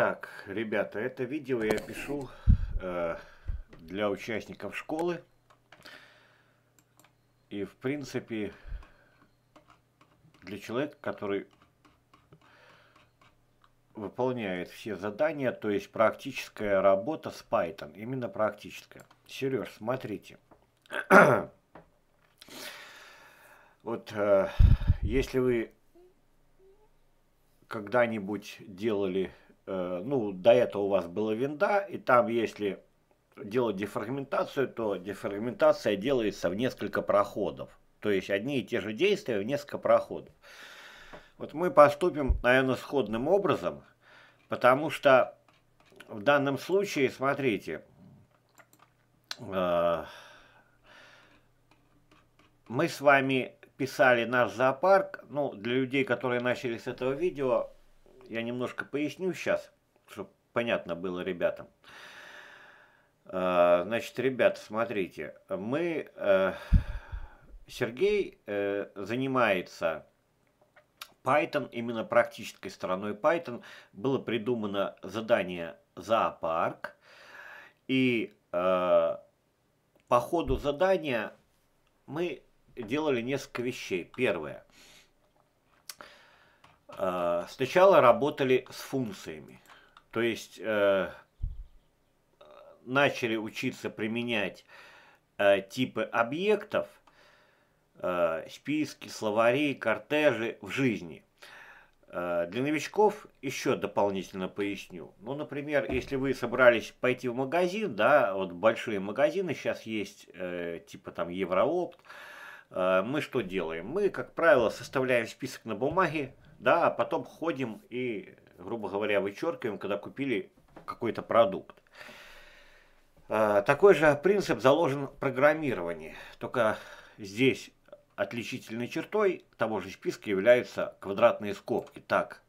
Итак, ребята, это видео я пишу э, для участников школы. И, в принципе, для человека, который выполняет все задания, то есть практическая работа с Python, именно практическая. Сереж, смотрите. вот э, если вы когда-нибудь делали Э, ну, до этого у вас была винда, и там, если делать дефрагментацию, то дефрагментация делается в несколько проходов. То есть одни и те же действия в несколько проходов. Вот мы поступим, наверное, сходным образом, потому что в данном случае, смотрите, э, мы с вами писали наш зоопарк, ну, для людей, которые начали с этого видео, я немножко поясню сейчас, чтобы понятно было ребятам. А, значит, ребят, смотрите, мы... Э, Сергей э, занимается Python, именно практической стороной Python. Было придумано задание «Зоопарк». И э, по ходу задания мы делали несколько вещей. Первое. Э, сначала работали с функциями. То есть э, начали учиться применять э, типы объектов, списки, словари, кортежи в жизни. Для новичков еще дополнительно поясню. Ну, например, если вы собрались пойти в магазин, да, вот большие магазины сейчас есть, типа там Евроопт, мы что делаем? Мы, как правило, составляем список на бумаге, да, а потом ходим и, грубо говоря, вычеркиваем, когда купили какой-то продукт. А, такой же принцип заложен в программировании, только здесь отличительной чертой того же списка являются квадратные скобки. Так,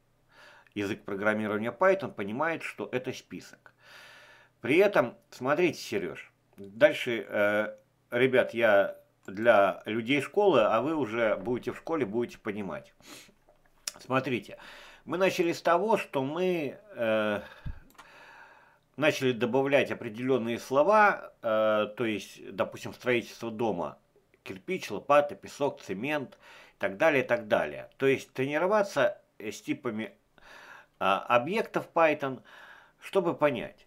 язык программирования Python понимает, что это список. При этом, смотрите, Сереж, дальше, э, ребят, я для людей школы, а вы уже будете в школе, будете понимать. Смотрите, мы начали с того, что мы э, начали добавлять определенные слова, э, то есть, допустим, строительство дома, кирпич, лопата, песок, цемент и так далее, и так далее. То есть тренироваться с типами э, объектов Python, чтобы понять.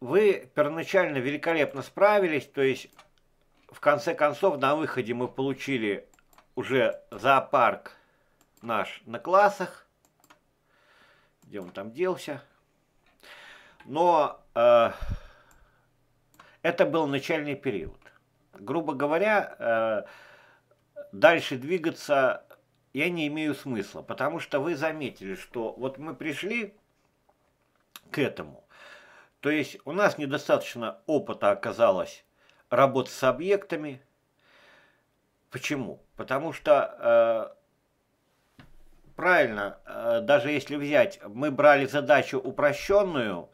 Вы первоначально великолепно справились, то есть в конце концов на выходе мы получили уже зоопарк наш на классах, где он там делся. Но э, это был начальный период. Грубо говоря, э, дальше двигаться я не имею смысла, потому что вы заметили, что вот мы пришли к этому. То есть у нас недостаточно опыта оказалось работы с объектами – Почему? Потому что э, правильно, э, даже если взять, мы брали задачу упрощенную,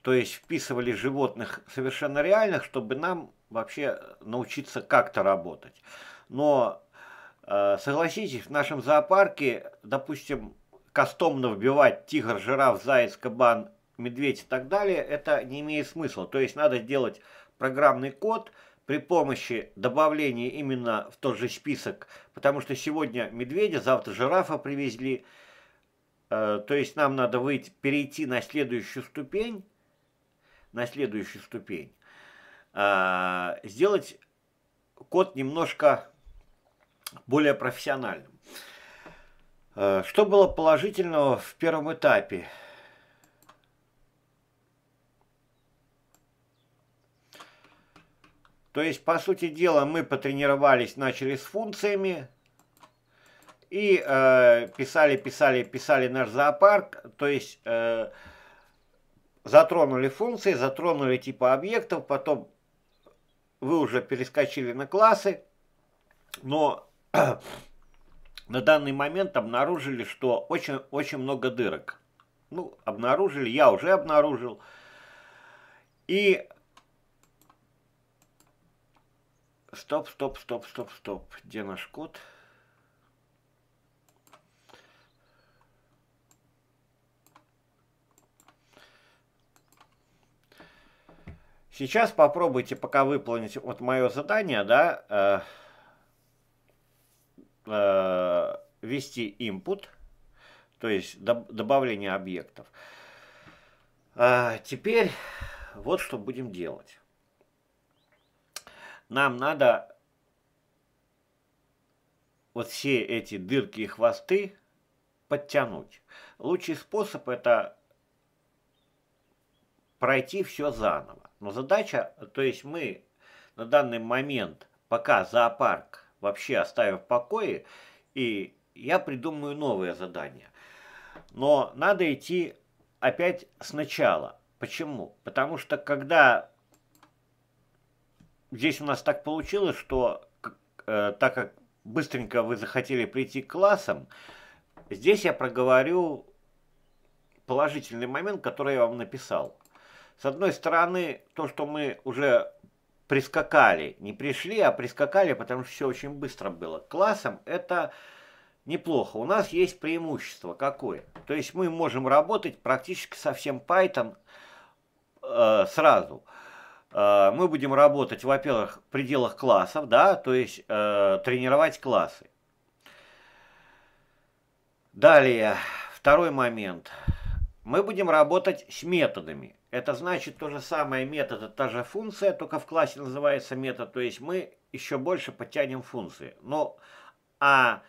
то есть вписывали животных совершенно реальных, чтобы нам вообще научиться как-то работать. Но э, согласитесь, в нашем зоопарке, допустим, кастомно вбивать тигр, жираф, заяц, кабан, медведь и так далее, это не имеет смысла. То есть надо сделать программный код – при помощи добавления именно в тот же список, потому что сегодня медведя, завтра жирафа привезли, э, то есть нам надо выйти, перейти на следующую ступень, на следующую ступень, э, сделать код немножко более профессиональным. Э, что было положительного в первом этапе? То есть, по сути дела, мы потренировались, начали с функциями, и э, писали, писали, писали наш зоопарк, то есть э, затронули функции, затронули типа объектов, потом вы уже перескочили на классы, но на данный момент обнаружили, что очень, очень много дырок. Ну, обнаружили, я уже обнаружил. И Стоп, стоп, стоп, стоп, стоп. Где наш код? Сейчас попробуйте пока выполните вот мое задание, да, э, э, ввести input, то есть доб добавление объектов. Э, теперь вот что будем делать нам надо вот все эти дырки и хвосты подтянуть. Лучший способ это пройти все заново. Но задача, то есть мы на данный момент, пока зоопарк вообще оставим в покое, и я придумаю новое задание. Но надо идти опять сначала. Почему? Потому что когда здесь у нас так получилось, что э, так как быстренько вы захотели прийти к классам, здесь я проговорю положительный момент, который я вам написал. С одной стороны, то, что мы уже прискакали, не пришли, а прискакали, потому что все очень быстро было. Классом это неплохо. У нас есть преимущество какое? То есть мы можем работать практически со всем Python э, сразу – Э, мы будем работать, во-первых, в пределах классов, да, то есть э, тренировать классы. Далее, второй момент. Мы будем работать с методами. Это значит то же самое метод, это та же функция, только в классе называется метод, то есть мы еще больше подтянем функции. Но а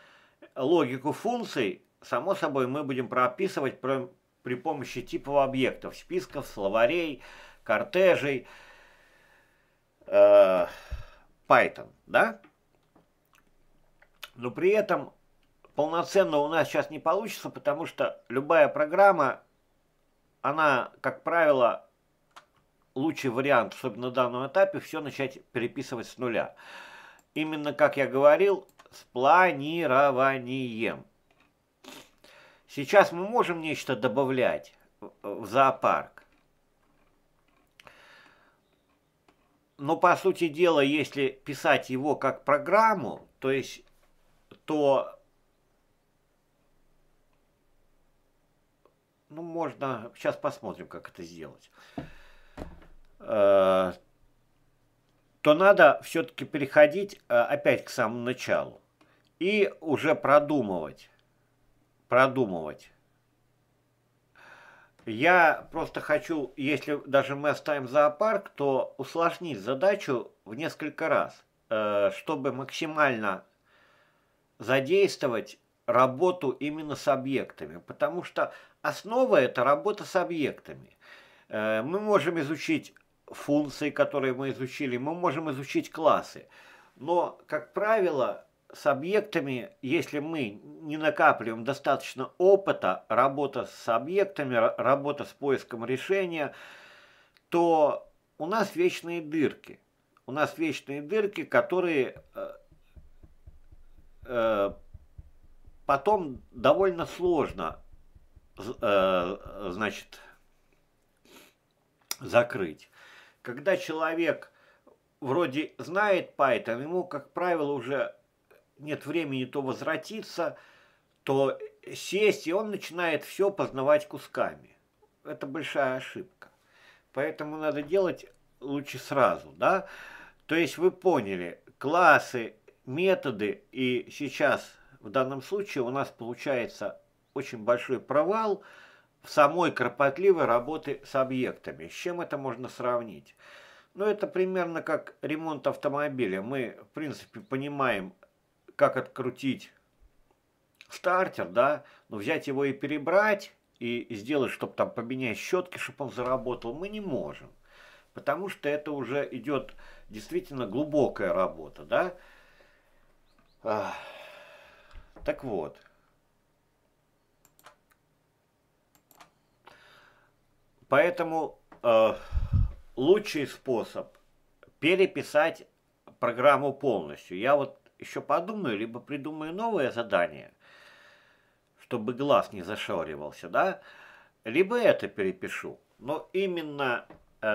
логику функций, само собой, мы будем прописывать при, при помощи типов объектов, списков, словарей, кортежей, Э, Python, да? Но при этом полноценно у нас сейчас не получится, потому что любая программа, она, как правило, лучший вариант, особенно на данном этапе, все начать переписывать с нуля. Именно, как я говорил, с планированием. Сейчас мы можем нечто добавлять в зоопарк, но по сути дела, если писать его как программу, то есть, то ну, можно, сейчас посмотрим, как это сделать, э, то надо все-таки переходить э, опять к самому началу и уже продумывать, продумывать, я просто хочу, если даже мы оставим зоопарк, то усложнить задачу в несколько раз, э, чтобы максимально задействовать работу именно с объектами, потому что основа – это работа с объектами. Э, мы можем изучить функции, которые мы изучили, мы можем изучить классы, но, как правило, с объектами, если мы не накапливаем достаточно опыта, работа с объектами, работа с поиском решения, то у нас вечные дырки. У нас вечные дырки, которые э, э, потом довольно сложно э, значит, закрыть. Когда человек вроде знает Python, ему, как правило, уже нет времени то возвратиться, то сесть, и он начинает все познавать кусками. Это большая ошибка. Поэтому надо делать лучше сразу, да? То есть вы поняли, классы, методы, и сейчас в данном случае у нас получается очень большой провал в самой кропотливой работы с объектами. С чем это можно сравнить? Ну, это примерно как ремонт автомобиля. Мы, в принципе, понимаем, как открутить стартер, да, но взять его и перебрать, и сделать, чтобы там поменять щетки, чтобы он заработал, мы не можем. Потому что это уже идет действительно глубокая работа, да. так вот. Поэтому э, лучший способ переписать программу полностью. Я вот еще подумаю, либо придумаю новое задание, чтобы глаз не зашоривался, да, либо это перепишу. Но именно э,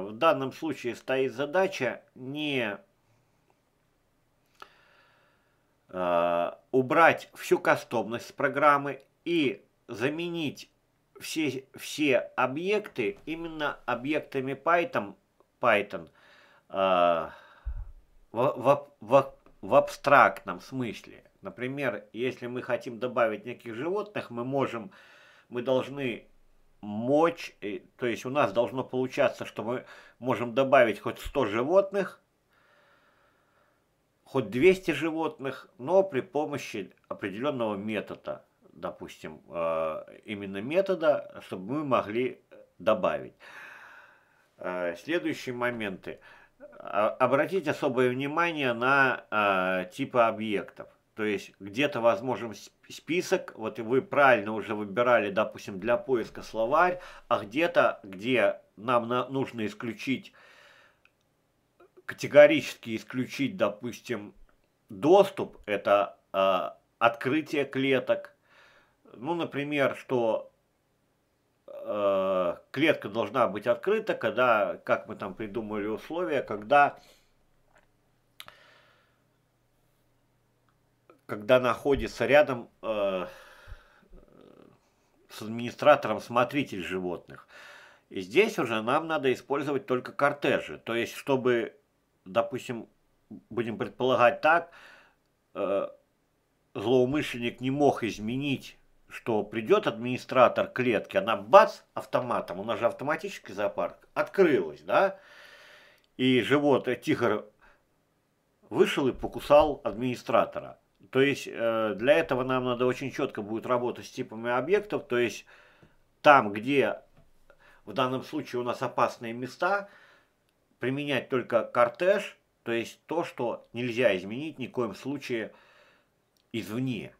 в данном случае стоит задача не э, убрать всю кастомность программы и заменить все, все объекты именно объектами Python, Python э, в, в, в в абстрактном смысле. Например, если мы хотим добавить неких животных, мы можем, мы должны мочь, э, то есть у нас должно получаться, что мы можем добавить хоть 100 животных, хоть 200 животных, но при помощи определенного метода, допустим, э, именно метода, чтобы мы могли добавить. Э, следующие моменты – а, обратить особое внимание на а, типы объектов. То есть где-то возможен список, вот вы правильно уже выбирали, допустим, для поиска словарь, а где-то, где нам на, нужно исключить, категорически исключить, допустим, доступ, это э, открытие клеток. Ну, например, что э, клетка должна быть открыта, когда, как мы там придумали условия, когда, когда находится рядом э, с администратором смотритель животных. И здесь уже нам надо использовать только кортежи. То есть, чтобы, допустим, будем предполагать так, э, злоумышленник не мог изменить что придет администратор клетки, она бац, автоматом, у нас же автоматический зоопарк, открылась, да, и живот э, тигр вышел и покусал администратора. То есть э, для этого нам надо очень четко будет работать с типами объектов, то есть там, где в данном случае у нас опасные места, применять только кортеж, то есть то, что нельзя изменить ни в коем случае извне.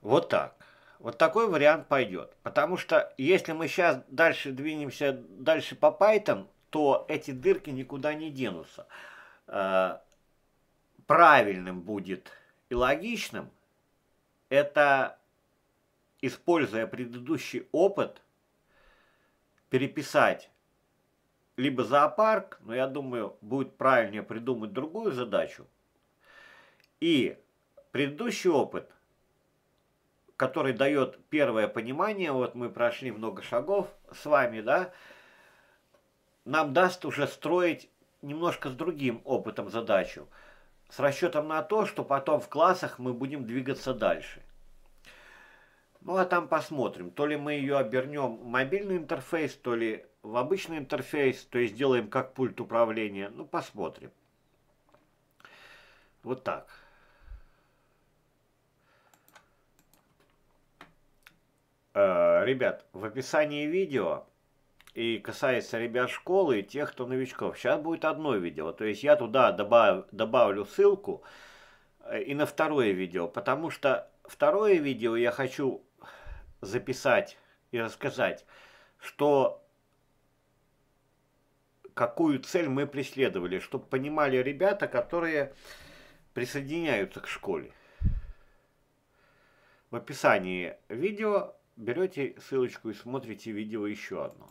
Вот так. Вот такой вариант пойдет. Потому что если мы сейчас дальше двинемся дальше по Python, то эти дырки никуда не денутся. Э, правильным будет и логичным это, используя предыдущий опыт, переписать либо зоопарк, но я думаю, будет правильнее придумать другую задачу. И предыдущий опыт – который дает первое понимание, вот мы прошли много шагов с вами, да, нам даст уже строить немножко с другим опытом задачу, с расчетом на то, что потом в классах мы будем двигаться дальше. Ну а там посмотрим, то ли мы ее обернем в мобильный интерфейс, то ли в обычный интерфейс, то есть сделаем как пульт управления, ну посмотрим. Вот так. Э, ребят, в описании видео и касается ребят школы и тех, кто новичков. Сейчас будет одно видео, то есть я туда добав, добавлю ссылку э, и на второе видео, потому что второе видео я хочу записать и рассказать, что какую цель мы преследовали, чтобы понимали ребята, которые присоединяются к школе. В описании видео берете ссылочку и смотрите видео еще одно.